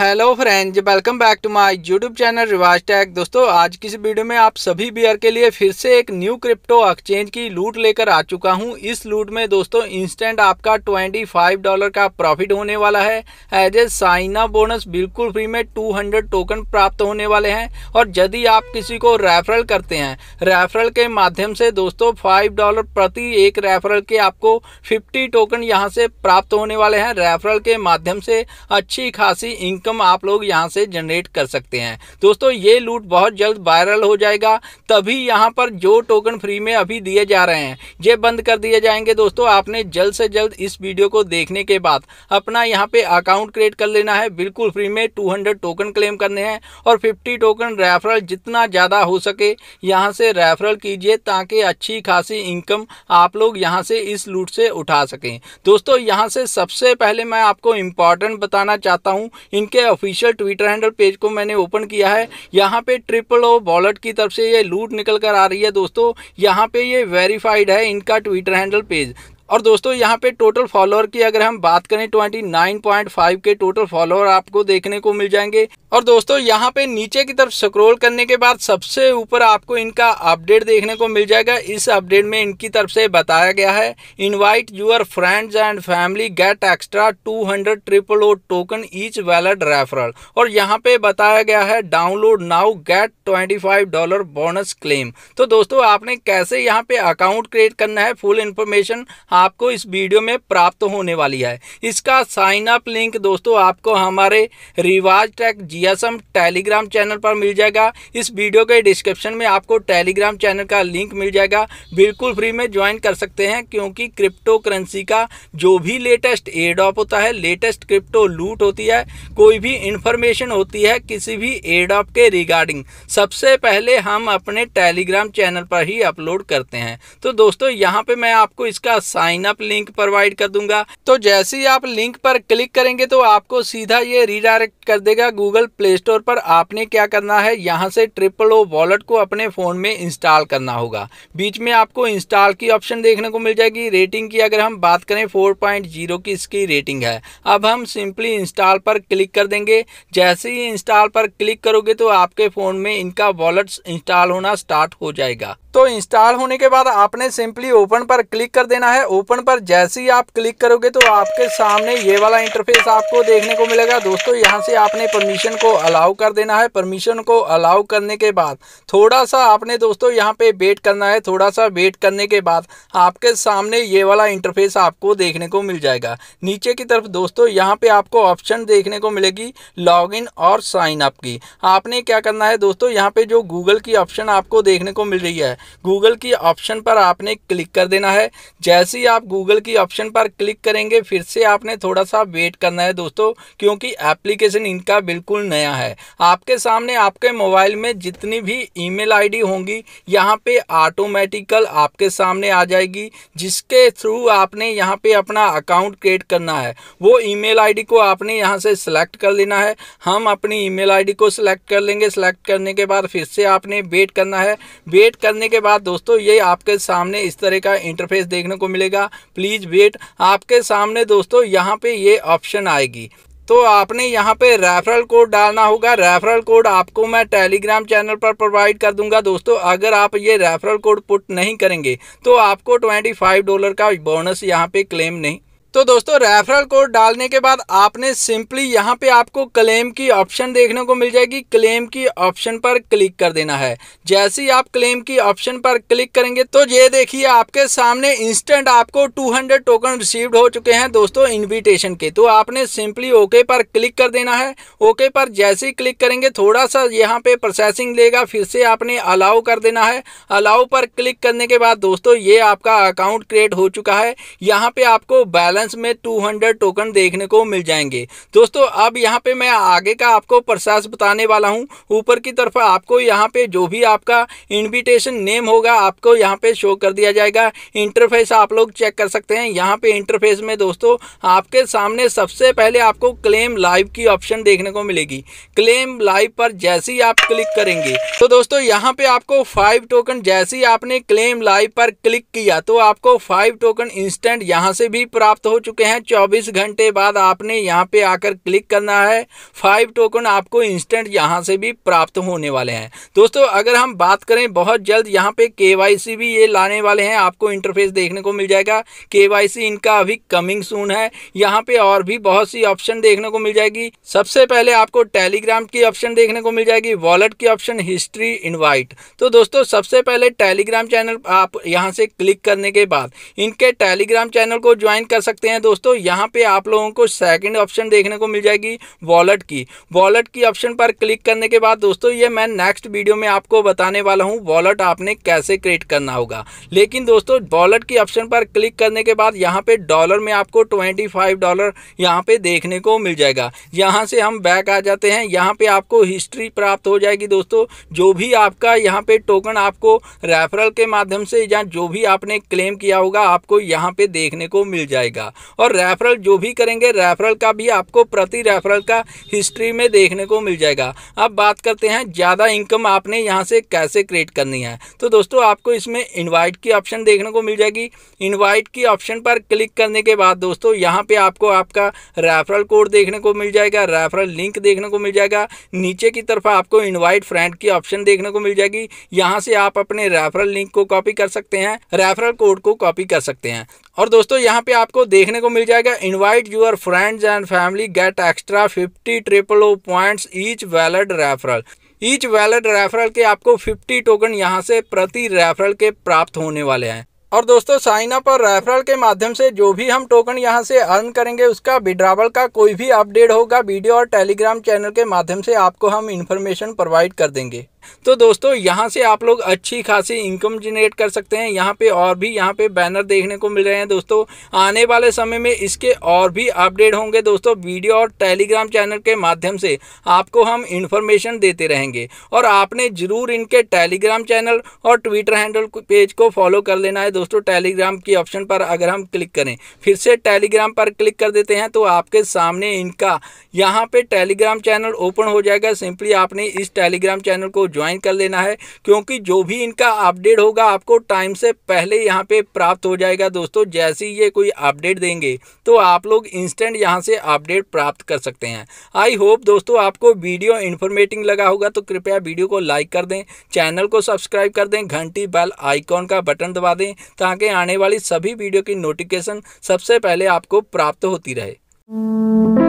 hello friends welcome back to my YouTube channel रिवाज टैग दोस्तों आज की इस वीडियो में आप सभी बियर के लिए फिर से एक न्यू क्रिप्टो एक्सचेंज की लूट लेकर आ चुका हूं इस लूट में दोस्तों इंस्टेंट आपका 25 डॉलर का प्रॉफिट होने वाला है एज ए साइना बोनस बिल्कुल फ्री में 200 टोकन प्राप्त होने वाले हैं और यदि आप किसी को रेफरल करते हैं रेफरल के माध्यम से दोस्तों फाइव डॉलर प्रति एक रेफरल के आपको फिफ्टी टोकन यहाँ से प्राप्त होने वाले हैं रेफरल के माध्यम से अच्छी खासी इनकम इनकम आप लोग यहाँ से जनरेट कर सकते हैं दोस्तों ये लूट बहुत जल्द वायरल हो जाएगा तभी यहाँ पर जो टोकन फ्री में अभी दिए जा रहे हैं ये बंद कर दिए जाएंगे दोस्तों आपने जल्द से जल्द इस वीडियो को देखने के बाद अपना यहाँ पे अकाउंट क्रिएट कर लेना है बिल्कुल फ्री में टू टोकन क्लेम करने हैं और फिफ्टी टोकन रेफरल जितना ज़्यादा हो सके यहाँ से रेफरल कीजिए ताकि अच्छी खासी इनकम आप लोग यहाँ से इस लूट से उठा सकें दोस्तों यहाँ से सबसे पहले मैं आपको इम्पॉर्टेंट बताना चाहता हूँ इनके के ऑफिशियल ट्विटर हैंडल पेज को मैंने ओपन किया है यहाँ पे ट्रिपल ओ वॉलेट की तरफ से ये लूट निकल कर आ रही है दोस्तों यहाँ पे ये वेरीफाइड है इनका ट्विटर हैंडल पेज और दोस्तों यहाँ पे टोटल फॉलोअर की अगर हम बात करें 29.5 के टोटल फॉलोअर आपको देखने को मिल जाएंगे और दोस्तों यहाँ पे नीचे की तरफ स्क्रॉल करने के बाद सबसे ऊपर आपको इनका अपडेट देखने को मिल जाएगा इस अपडेट में इनकी तरफ से बताया गया है invite your friends and family get extra two hundred triple O token each valid referral और यहाँ पे बताया गया है download now get twenty five dollar bonus claim तो दोस्तों आपने कैसे यहाँ पे अकाउंट क्रिएट करना है फुल इन्फॉर्मेशन आपको इस वीडियो में प्राप्त होने वाली है इसका साइन अप लिंक दोस्तों आपको हमारे रिवाज टेक जीएसएम टेलीग्राम चैनल पर मिल जाएगा इस वीडियो के डिस्क्रिप्शन में आपको टेलीग्राम चैनल का लिंक मिल जाएगा बिल्कुल फ्री में ज्वाइन कर सकते हैं क्योंकि क्रिप्टो करेंसी का जो भी लेटेस्ट एडॉप होता है लेटेस्ट क्रिप्टो लूट होती है कोई भी इंफॉर्मेशन होती है किसी भी एडॉप के रिगार्डिंग सबसे पहले हम अपने टेलीग्राम चैनल पर ही अपलोड करते हैं तो दोस्तों यहाँ पे मैं आपको इसका sign sign up link provide कर दूंगा तो जैसे ही आप लिंक पर क्लिक करेंगे तो आपको सीधा ये रिडायरेक्ट कर देगा गूगल प्ले स्टोर पर आपने क्या करना है यहाँ से ट्रिपल ओ वॉलेट को अपने फ़ोन में इंस्टॉल करना होगा बीच में आपको इंस्टॉल की ऑप्शन देखने को मिल जाएगी रेटिंग की अगर हम बात करें 4.0 की इसकी रेटिंग है अब हम सिंपली इंस्टॉल पर क्लिक कर देंगे जैसे ही इंस्टॉल पर क्लिक करोगे तो आपके फ़ोन में इनका वॉलेट इंस्टॉल होना स्टार्ट हो जाएगा तो इंस्टॉल होने के बाद आपने सिंपली ओपन पर क्लिक कर देना है ओपन पर जैसे ही आप क्लिक करोगे तो आपके सामने ये वाला इंटरफेस आपको देखने को मिलेगा दोस्तों यहाँ से आपने परमिशन को अलाउ कर देना है परमिशन को अलाउ करने के बाद थोड़ा सा आपने दोस्तों यहाँ पे वेट करना है थोड़ा सा वेट करने के बाद आपके सामने ये वाला इंटरफेस आपको देखने को मिल जाएगा नीचे की तरफ दोस्तों यहाँ पे आपको ऑप्शन देखने को मिलेगी इन और साइन अप की आपने क्या करना है दोस्तों यहाँ पे जो गूगल की ऑप्शन आपको देखने को मिल रही है गूगल की ऑप्शन पर आपने क्लिक कर देना है जैसे ही आप गूगल की ऑप्शन पर क्लिक करेंगे फिर से आपने थोड़ा सा वेट करना है दोस्तों क्योंकि एप्लीकेशन इनका बिल्कुल नया है आपके सामने आपके मोबाइल में जितनी भी ईमेल आईडी होंगी यहाँ पे ऑटोमेटिकल आपके सामने आ जाएगी जिसके थ्रू आपने यहाँ पे अपना अकाउंट क्रिएट करना है वो ई मेल को आपने यहाँ से सिलेक्ट कर लेना है हम अपनी ईमेल मेल को सिलेक्ट कर लेंगे सिलेक्ट करने के बाद फिर से आपने वेट करना है वेट करने के बाद दोस्तों ये आपके सामने इस तरह का इंटरफेस देखने को मिलेगा करिएगा प्लीज़ वेट आपके सामने दोस्तों यहाँ पे ये ऑप्शन आएगी तो आपने यहाँ पे रेफरल कोड डालना होगा रेफरल कोड आपको मैं टेलीग्राम चैनल पर प्रोवाइड कर दूंगा दोस्तों अगर आप ये रेफरल कोड पुट नहीं करेंगे तो आपको ट्वेंटी फाइव डॉलर का बोनस यहाँ पे क्लेम नहीं तो दोस्तों रेफरल कोड डालने के बाद आपने सिंपली यहां पे आपको क्लेम की ऑप्शन देखने को मिल जाएगी क्लेम की ऑप्शन पर क्लिक कर देना है जैसे ही आप क्लेम की ऑप्शन पर क्लिक करेंगे तो ये देखिए आपके सामने इंस्टेंट आपको 200 टोकन रिसीव्ड हो चुके हैं दोस्तों इनविटेशन के तो आपने सिंपली ओके पर क्लिक कर देना है ओके पर जैसे ही क्लिक करेंगे थोड़ा सा यहाँ पे प्रोसेसिंग लेगा फिर से आपने अलाउ कर देना है अलाउ पर क्लिक करने के बाद दोस्तों ये आपका अकाउंट क्रिएट हो चुका है यहाँ पे आपको बैलेंस बैलेंस में 200 टोकन देखने को मिल जाएंगे दोस्तों अब यहाँ पे मैं आगे का आपको प्रसाद बताने वाला हूँ ऊपर की तरफ आपको यहाँ पे जो भी आपका इन्विटेशन नेम होगा आपको यहाँ पे शो कर दिया जाएगा इंटरफेस आप लोग चेक कर सकते हैं यहाँ पे इंटरफेस में दोस्तों आपके सामने सबसे पहले आपको क्लेम लाइव की ऑप्शन देखने को मिलेगी क्लेम लाइव पर जैसे ही आप क्लिक करेंगे तो दोस्तों यहाँ पे आपको फाइव टोकन जैसे ही आपने क्लेम लाइव पर क्लिक किया तो आपको फाइव टोकन इंस्टेंट यहाँ से भी प्राप्त हो चुके हैं 24 घंटे बाद आपने यहाँ पे आकर क्लिक करना है फाइव टोकन आपको इंस्टेंट यहाँ से भी प्राप्त होने वाले हैं दोस्तों अगर हम बात करें बहुत जल्द यहाँ पे के भी ये लाने वाले हैं आपको इंटरफेस देखने को मिल जाएगा के इनका अभी कमिंग सून है यहाँ पे और भी बहुत सी ऑप्शन देखने को मिल जाएगी सबसे पहले आपको टेलीग्राम की ऑप्शन देखने को मिल जाएगी वॉलेट की ऑप्शन हिस्ट्री इनवाइट तो दोस्तों सबसे पहले टेलीग्राम चैनल आप यहां से क्लिक करने के बाद इनके टेलीग्राम चैनल को ज्वाइन कर सकते सकते हैं दोस्तों यहाँ पे आप लोगों को सेकंड ऑप्शन देखने को मिल जाएगी वॉलेट की वॉलेट की ऑप्शन पर क्लिक करने के बाद दोस्तों ये मैं नेक्स्ट वीडियो में आपको बताने वाला हूँ वॉलेट आपने कैसे क्रिएट करना होगा लेकिन दोस्तों वॉलेट की ऑप्शन पर क्लिक करने के बाद यहाँ पे डॉलर में आपको ट्वेंटी फाइव डॉलर यहाँ पे देखने को मिल जाएगा यहाँ से हम बैक आ जाते हैं यहाँ पे आपको हिस्ट्री प्राप्त हो जाएगी दोस्तों जो भी आपका यहाँ पे टोकन आपको रेफरल के माध्यम से या जो भी आपने क्लेम किया होगा आपको यहाँ पे देखने को मिल जाएगा होगा और रेफरल जो भी करेंगे रेफरल का भी आपको प्रति रेफरल का हिस्ट्री में देखने को मिल जाएगा अब बात करते हैं ज़्यादा इनकम आपने यहाँ से कैसे क्रिएट करनी है तो दोस्तों आपको इसमें इन्वाइट की ऑप्शन देखने को मिल जाएगी इन्वाइट की ऑप्शन पर क्लिक करने के बाद दोस्तों यहाँ पर आपको आपका रेफरल कोड देखने को मिल जाएगा रेफरल लिंक देखने को मिल जाएगा नीचे की तरफ आपको इन्वाइट फ्रेंड की ऑप्शन देखने को मिल जाएगी यहाँ से आप अपने रेफरल लिंक को कॉपी कर सकते हैं रेफरल कोड को कॉपी कर सकते हैं और दोस्तों यहाँ पे आपको देखने को मिल जाएगा invite your friends and family get extra fifty triple O points each valid referral each valid referral के आपको फिफ्टी टोकन यहाँ से प्रति रेफरल के प्राप्त होने वाले हैं और दोस्तों साइन अप और रेफरल के माध्यम से जो भी हम टोकन यहां से अर्न करेंगे उसका विड्रावल का कोई भी अपडेट होगा वीडियो और टेलीग्राम चैनल के माध्यम से आपको हम इन्फॉर्मेशन प्रोवाइड कर देंगे तो दोस्तों यहाँ से आप लोग अच्छी खासी इनकम जनरेट कर सकते हैं यहाँ पे और भी यहाँ पे बैनर देखने को मिल रहे हैं दोस्तों आने वाले समय में इसके और भी अपडेट होंगे दोस्तों वीडियो और टेलीग्राम चैनल के माध्यम से आपको हम इन्फॉर्मेशन देते रहेंगे और आपने ज़रूर इनके टेलीग्राम चैनल और ट्विटर हैंडल पेज को फॉलो कर लेना है दोस्तों टेलीग्राम के ऑप्शन पर अगर हम क्लिक करें फिर से टेलीग्राम पर क्लिक कर देते हैं तो आपके सामने इनका यहाँ पर टेलीग्राम चैनल ओपन हो जाएगा सिंपली आपने इस टेलीग्राम चैनल को ज्वाइन कर लेना है क्योंकि जो भी इनका अपडेट होगा आपको टाइम से पहले यहाँ पे प्राप्त हो जाएगा दोस्तों जैसे ही ये कोई अपडेट देंगे तो आप लोग इंस्टेंट यहाँ से अपडेट प्राप्त कर सकते हैं आई होप दोस्तों आपको वीडियो इन्फॉर्मेटिंग लगा होगा तो कृपया वीडियो को लाइक कर दें चैनल को सब्सक्राइब कर दें घंटी बैल आइकॉन का बटन दबा दें ताकि आने वाली सभी वीडियो की नोटिफिकेशन सबसे पहले आपको प्राप्त होती रहे